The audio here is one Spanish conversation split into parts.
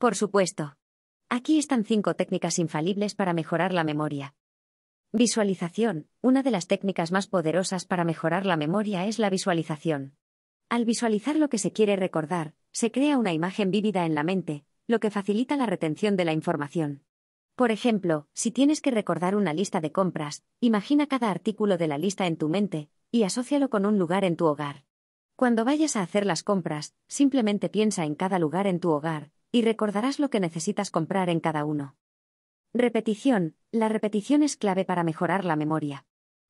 Por supuesto. Aquí están cinco técnicas infalibles para mejorar la memoria. Visualización. Una de las técnicas más poderosas para mejorar la memoria es la visualización. Al visualizar lo que se quiere recordar, se crea una imagen vívida en la mente, lo que facilita la retención de la información. Por ejemplo, si tienes que recordar una lista de compras, imagina cada artículo de la lista en tu mente y asócialo con un lugar en tu hogar. Cuando vayas a hacer las compras, simplemente piensa en cada lugar en tu hogar, y recordarás lo que necesitas comprar en cada uno. Repetición. La repetición es clave para mejorar la memoria.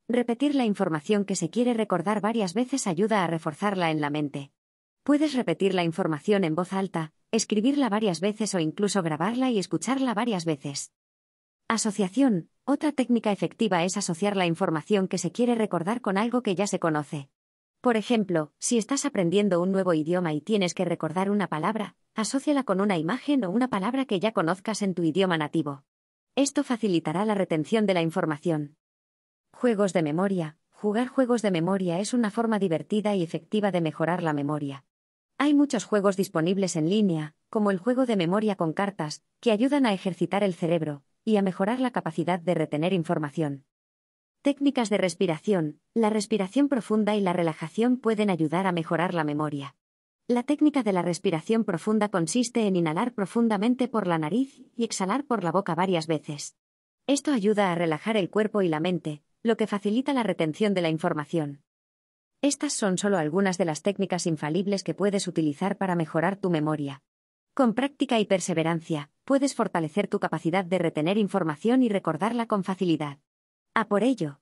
Repetir la información que se quiere recordar varias veces ayuda a reforzarla en la mente. Puedes repetir la información en voz alta, escribirla varias veces o incluso grabarla y escucharla varias veces. Asociación. Otra técnica efectiva es asociar la información que se quiere recordar con algo que ya se conoce. Por ejemplo, si estás aprendiendo un nuevo idioma y tienes que recordar una palabra, Asociala con una imagen o una palabra que ya conozcas en tu idioma nativo. Esto facilitará la retención de la información. Juegos de memoria. Jugar juegos de memoria es una forma divertida y efectiva de mejorar la memoria. Hay muchos juegos disponibles en línea, como el juego de memoria con cartas, que ayudan a ejercitar el cerebro y a mejorar la capacidad de retener información. Técnicas de respiración. La respiración profunda y la relajación pueden ayudar a mejorar la memoria. La técnica de la respiración profunda consiste en inhalar profundamente por la nariz y exhalar por la boca varias veces. Esto ayuda a relajar el cuerpo y la mente, lo que facilita la retención de la información. Estas son solo algunas de las técnicas infalibles que puedes utilizar para mejorar tu memoria. Con práctica y perseverancia, puedes fortalecer tu capacidad de retener información y recordarla con facilidad. A por ello.